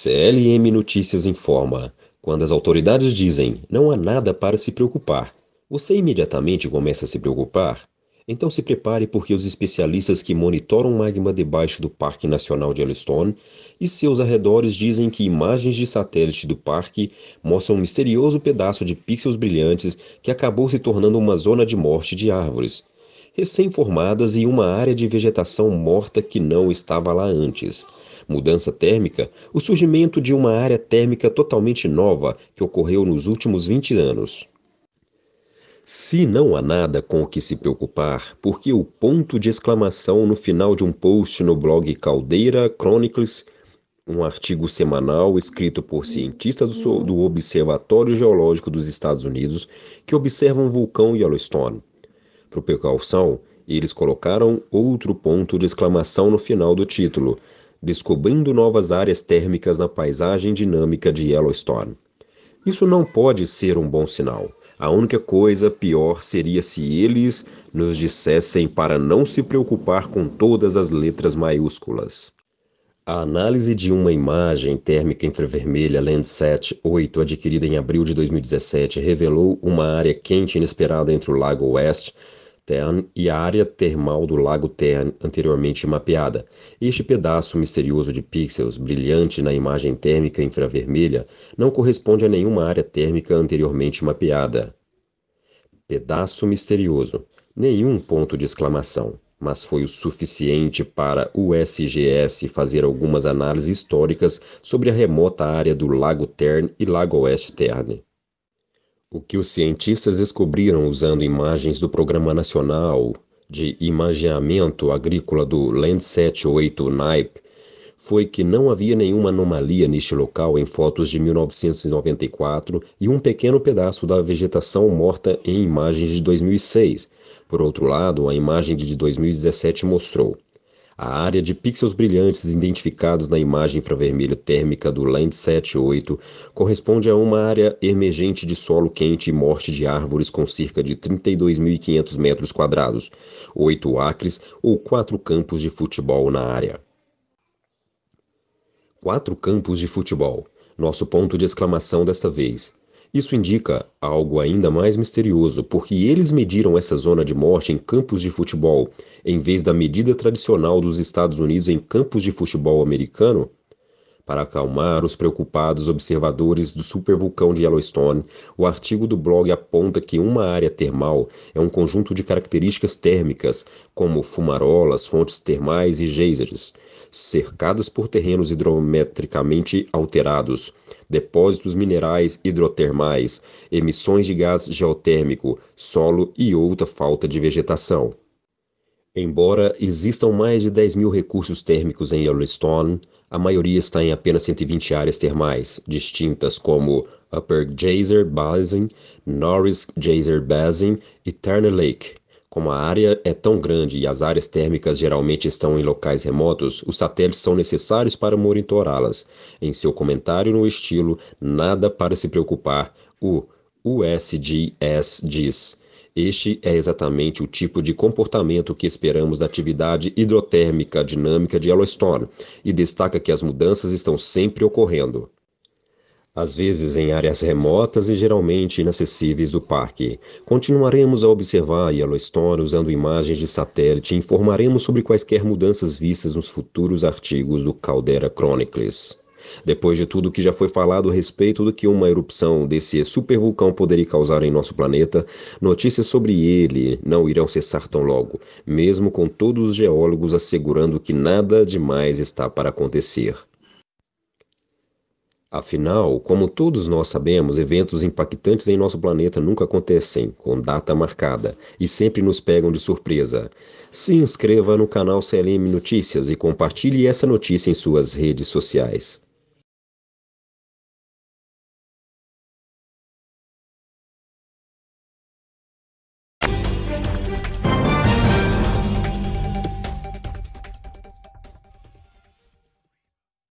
CLM Notícias informa: quando as autoridades dizem não há nada para se preocupar, você imediatamente começa a se preocupar? Então se prepare porque os especialistas que monitoram magma debaixo do Parque Nacional de Yellowstone e seus arredores dizem que imagens de satélite do parque mostram um misterioso pedaço de pixels brilhantes que acabou se tornando uma zona de morte de árvores, recém-formadas e uma área de vegetação morta que não estava lá antes mudança térmica, o surgimento de uma área térmica totalmente nova que ocorreu nos últimos 20 anos. Se não há nada com o que se preocupar, porque o ponto de exclamação no final de um post no blog Caldeira Chronicles, um artigo semanal escrito por cientistas do Observatório Geológico dos Estados Unidos que observam o vulcão Yellowstone. Por precaução, eles colocaram outro ponto de exclamação no final do título, descobrindo novas áreas térmicas na paisagem dinâmica de Yellowstone. Isso não pode ser um bom sinal. A única coisa pior seria se eles nos dissessem para não se preocupar com todas as letras maiúsculas. A análise de uma imagem térmica infravermelha Landsat 8 adquirida em abril de 2017 revelou uma área quente inesperada entre o Lago Oeste Tern e a área termal do Lago Tern anteriormente mapeada. Este pedaço misterioso de pixels, brilhante na imagem térmica infravermelha, não corresponde a nenhuma área térmica anteriormente mapeada. Pedaço misterioso. Nenhum ponto de exclamação mas foi o suficiente para o SGS fazer algumas análises históricas sobre a remota área do Lago Tern e Lago Oeste Terne. O que os cientistas descobriram usando imagens do Programa Nacional de Imaginamento Agrícola do Landsat 8 NIPE foi que não havia nenhuma anomalia neste local em fotos de 1994 e um pequeno pedaço da vegetação morta em imagens de 2006. Por outro lado, a imagem de 2017 mostrou a área de pixels brilhantes identificados na imagem infravermelho térmica do Land 78 corresponde a uma área emergente de solo quente e morte de árvores com cerca de 32.500 metros quadrados, oito acres ou quatro campos de futebol na área. Quatro campos de futebol. Nosso ponto de exclamação desta vez. Isso indica algo ainda mais misterioso, porque eles mediram essa zona de morte em campos de futebol, em vez da medida tradicional dos Estados Unidos em campos de futebol americano, para acalmar os preocupados observadores do supervulcão de Yellowstone, o artigo do blog aponta que uma área termal é um conjunto de características térmicas, como fumarolas, fontes termais e geysers, cercadas por terrenos hidrometricamente alterados, depósitos minerais hidrotermais, emissões de gás geotérmico, solo e outra falta de vegetação. Embora existam mais de 10 mil recursos térmicos em Yellowstone, a maioria está em apenas 120 áreas termais, distintas como Upper Geyser Basin, Norris Geyser Basin e Turner Lake. Como a área é tão grande e as áreas térmicas geralmente estão em locais remotos, os satélites são necessários para monitorá-las. Em seu comentário no estilo Nada para se preocupar, o USGS diz. Este é exatamente o tipo de comportamento que esperamos da atividade hidrotérmica dinâmica de Yellowstone e destaca que as mudanças estão sempre ocorrendo. Às vezes em áreas remotas e geralmente inacessíveis do parque. Continuaremos a observar Yellowstone usando imagens de satélite e informaremos sobre quaisquer mudanças vistas nos futuros artigos do Caldera Chronicles. Depois de tudo que já foi falado a respeito do que uma erupção desse supervulcão poderia causar em nosso planeta, notícias sobre ele não irão cessar tão logo, mesmo com todos os geólogos assegurando que nada demais está para acontecer. Afinal, como todos nós sabemos, eventos impactantes em nosso planeta nunca acontecem, com data marcada, e sempre nos pegam de surpresa. Se inscreva no canal CLM Notícias e compartilhe essa notícia em suas redes sociais.